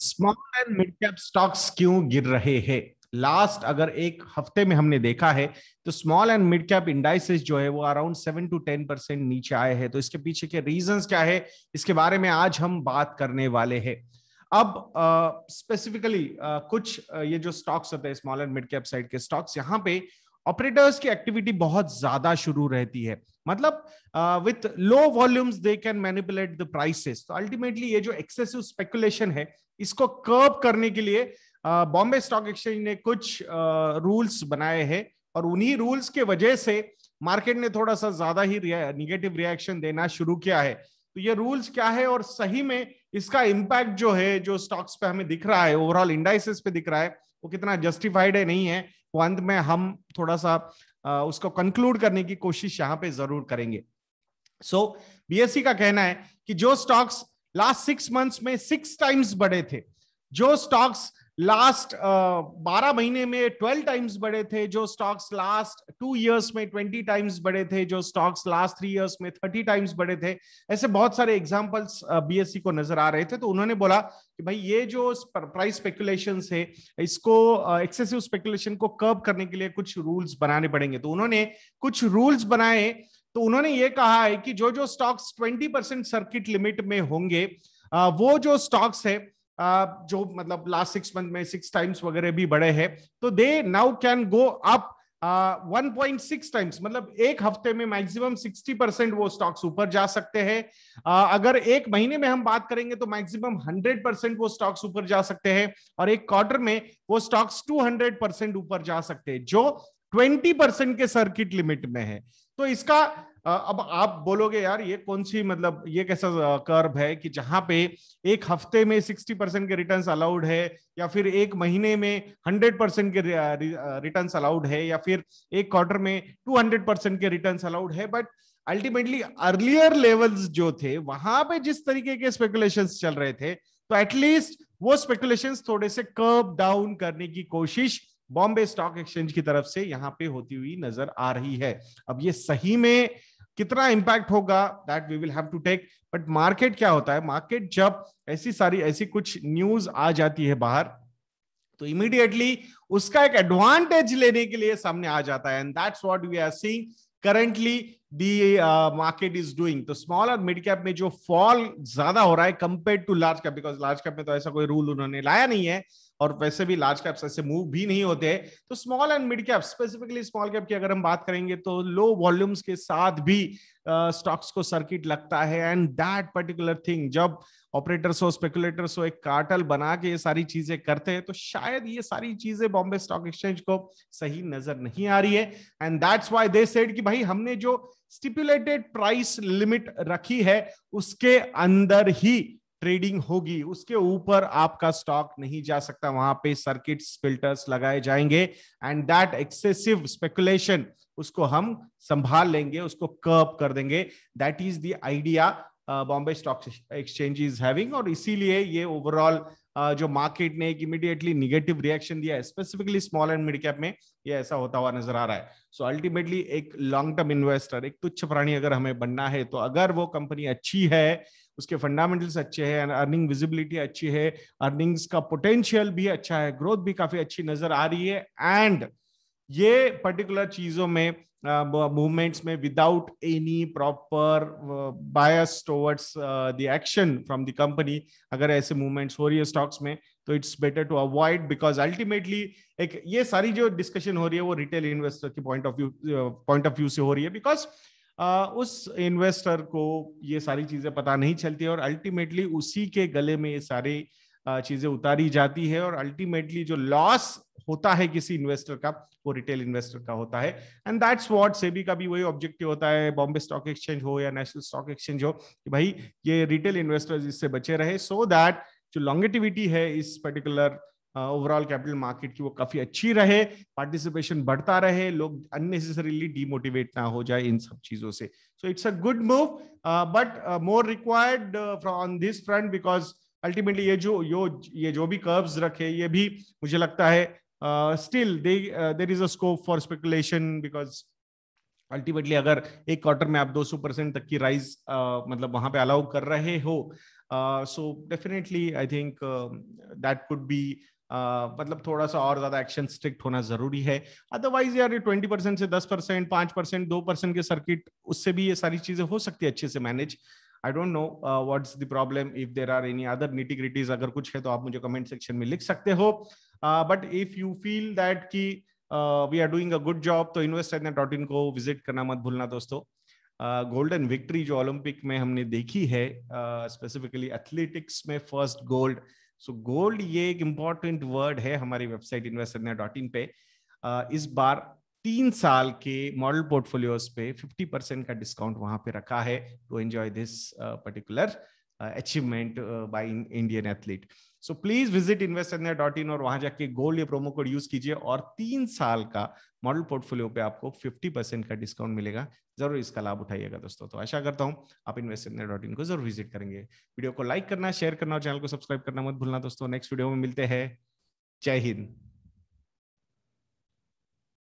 small and mid cap stocks क्यों गिर रहे हैं लास्ट अगर एक हफ्ते में हमने देखा है तो small and mid cap indices जो है वो around seven to ten percent नीचे आए हैं तो इसके पीछे के रीजंस क्या है इसके बारे में आज हम बात करने वाले हैं अब स्पेसिफिकली uh, uh, कुछ uh, ये जो स्टॉक्स होते हैं small and mid cap side के स्टॉक्स यहाँ पे ऑपरेटर्स की एक्टिविटी बहुत ज्यादा शुरू रहती है मतलब with low volumes they can manipulate the prices तो अल्टीमेटली ये जो एक्सेसिव स्पेकुलेशन है इसको कर्ब करने के लिए बॉम्बे स्टॉक एक्सचेंज ने कुछ रूल्स uh, बनाए हैं और उन्हीं रूल्स के वजह से मार्केट ने थोड़ा सा ज्यादा ही निगेटिव रिएक्शन देना शुरू किया है तो ये रूल्स क्या है और सही में इसका इम्पैक्ट जो है जो स्टॉक्स पे हमें दिख रहा है ओवरऑल इंडाइसिस पे दिख रहा है वो कितना जस्टिफाइड है नहीं है वो अंत में हम थोड़ा सा उसको कंक्लूड करने की कोशिश यहाँ पे जरूर करेंगे सो so, बीएससी e का कहना है कि जो स्टॉक्स लास्ट सिक्स मंथ्स में सिक्स टाइम्स बढ़े थे जो स्टॉक्स लास्ट uh, बारह महीने में ट्वेल्व टाइम्स बढ़े थे जो स्टॉक्स लास्ट टू इयर्स में ट्वेंटी टाइम्स बढ़े थे जो स्टॉक्स लास्ट थ्री इयर्स में थर्टी टाइम्स बढ़े थे ऐसे बहुत सारे एग्जाम्पल्स बीएससी uh, e को नजर आ रहे थे तो उन्होंने बोला कि भाई ये जो प्राइस स्पेकुलेशन है इसको एक्सेसिव uh, स्पेकुलेशन को कर्ब करने के लिए कुछ रूल्स बनाने पड़ेंगे तो उन्होंने कुछ रूल्स बनाए तो उन्होंने ये कहा है कि जो जो stocks twenty percent circuit limit में होंगे वो जो स्टॉक्स है जो मतलब लास्ट सिक्स मंथ में सिक्स टाइम्स वगैरह भी बढ़े हैं तो they now can go up one point six times मतलब एक हफ्ते में मैक्सिमम सिक्सटी परसेंट वो स्टॉक्स ऊपर जा सकते हैं uh, अगर एक महीने में हम बात करेंगे तो मैक्सिमम हंड्रेड परसेंट वो स्टॉक्स ऊपर जा सकते हैं और एक क्वार्टर में वो स्टॉक्स टू हंड्रेड परसेंट ऊपर जा सकते हैं जो ट्वेंटी परसेंट के सर्किट लिमिट में है तो इसका अब आप बोलोगे यार ये कौन सी मतलब ये कैसा कर्व है कि जहां पे एक हफ्ते में सिक्सटी परसेंट के रिटर्न अलाउड है या फिर एक महीने में हंड्रेड परसेंट के रिटर्न अलाउड है या फिर एक क्वार्टर में टू हंड्रेड परसेंट के रिटर्न अलाउड है बट अल्टीमेटली अर्लियर लेवल्स जो थे वहां पे जिस तरीके के स्पेकुलेशन चल रहे थे तो एटलीस्ट वो स्पेकुलेशन थोड़े से कर्व डाउन करने की कोशिश बॉम्बे स्टॉक एक्सचेंज की तरफ से यहां पे होती हुई नजर आ रही है अब ये सही में कितना इंपैक्ट होगा that we will have to take but market क्या होता है मार्केट जब ऐसी सारी ऐसी कुछ न्यूज आ जाती है बाहर तो इमीडिएटली उसका एक एडवांटेज लेने के लिए सामने आ जाता है and that's what we are seeing currently the uh, market is doing the तो small और mid cap में जो fall ज्यादा हो रहा है compared to large cap because large cap में तो ऐसा कोई rule उन्होंने लाया नहीं है और वैसे भी लार्ज कैप्स ऐसे मूव भी नहीं होते तो small and mid cap specifically small cap की अगर हम बात करेंगे तो लो वॉल्यूम्स के साथ भी स्टॉक्स uh, को सर्किट लगता है एंड दैट पर्टिकुलर थिंग जब ऑपरेटर्स हो स्पेकुलेटर्स हो एक कार्टल बना के ये सारी चीजें करते हैं तो शायद ये सारी चीजें बॉम्बे स्टॉक एक्सचेंज को सही नजर नहीं आ रही है and that's why they said कि भाई हमने जो स्टिपुलेटेड प्राइस लिमिट रखी है उसके अंदर ही ट्रेडिंग होगी उसके ऊपर आपका स्टॉक नहीं जा सकता वहां पे सर्किट फिल्टर्स लगाए जाएंगे एंड दैट एक्सेसिव स्पेकुलेशन उसको हम संभाल लेंगे उसको कर्व कर देंगे that is the idea Bombay stock exchange is having और इसीलिए ये ओवरऑल जो मार्केट ने एक इमीडिएटली निगेटिव रिएक्शन दिया specifically small and mid cap में ये ऐसा होता हुआ नजर आ रहा है सो so अल्टीमेटली एक लॉन्ग टर्म इन्वेस्टर एक तुच्छ प्राणी अगर हमें बनना है तो अगर वो कंपनी अच्छी है उसके फंडामेंटल्स अच्छे हैं अर्निंग विजिबिलिटी अच्छी है अर्निंग्स का पोटेंशियल भी अच्छा है ग्रोथ भी काफी अच्छी नजर आ रही है एंड ये पर्टिकुलर चीजों में मूवमेंट्स में without any proper bias towards the action from the company अगर ऐसे मूवमेंट्स हो रही है स्टॉक्स में तो it's better to avoid because ultimately एक ये सारी जो डिस्कशन हो रही है वो रिटेल इन्वेस्टर की point of view point of view से हो रही है बिकॉज Uh, उस इन्वेस्टर को ये सारी चीजें पता नहीं चलती और अल्टीमेटली उसी के गले में ये सारी चीजें उतारी जाती है और अल्टीमेटली जो लॉस होता है किसी इन्वेस्टर का वो रिटेल इन्वेस्टर का होता है एंड दैट्स व्हाट सेबी का भी वही ऑब्जेक्टिव होता है बॉम्बे स्टॉक एक्सचेंज हो या नेशनल स्टॉक एक्सचेंज हो कि भाई ये रिटेल इन्वेस्टर्स इससे बचे रहे सो so दैट जो लॉन्गेटिविटी है इस पर्टिकुलर ओवरऑल कैपिटल मार्केट की वो काफी अच्छी रहे पार्टिसिपेशन बढ़ता रहे लोग अननेसेसरीली डीमोटिवेट ना हो जाए इन सब चीजों से so it's a good move but more required on this front because ultimately ये जो यो ये जो भी कर्व्स रखे ये भी मुझे लगता है uh, still they uh, there is a scope for speculation because ultimately अगर एक क्वार्टर में आप 200 परसेंट तक की राइज uh, मतलब वहां पे अलाउ कर रहे हो so definitely I think that could be मतलब थोड़ा सा और ज्यादा एक्शन स्ट्रिक्ट होना जरूरी है अदरवाइज यार ट्वेंटी परसेंट से दस परसेंट पांच परसेंट दो परसेंट के सर्किट उससे भी ये सारी चीजें हो सकती है अच्छे से manage I don't know what's the problem if there are any other nitty gritties अगर कुछ है तो आप मुझे कमेंट सेक्शन में लिख सकते हो but if you feel that कि we are doing a good job तो इन्वेस्ट डॉट इन को विजिट करना मत भूलना दोस्तों गोल्डन uh, विक्ट्री जो ओलंपिक में हमने देखी है स्पेसिफिकली uh, एथलेटिक्स में फर्स्ट गोल्ड सो गोल्ड ये एक इम्पॉर्टेंट वर्ड है हमारी वेबसाइट इन्वेस्टर डॉट इन पे uh, इस बार तीन साल के मॉडल पोर्टफोलियोज पे 50 परसेंट का डिस्काउंट वहां पे रखा है to enjoy this particular achievement uh, in, Indian athlete so please visit investenya.in और वहां जाके गोल्ड या प्रोमो कोड यूज कीजिए और तीन साल का मॉडल पोर्टफोलियो पे आपको 50 परसेंट का डिस्काउंट मिलेगा जरूर इसका लाभ उठाइएगा दोस्तों तो आशा करता हूं आप investenya.in को जरूर विजिट करेंगे वीडियो को लाइक करना शेयर करना और चैनल को सब्सक्राइब करना मत भूलना दोस्तों नेक्स्ट वीडियो में मिलते हैं जय हिंद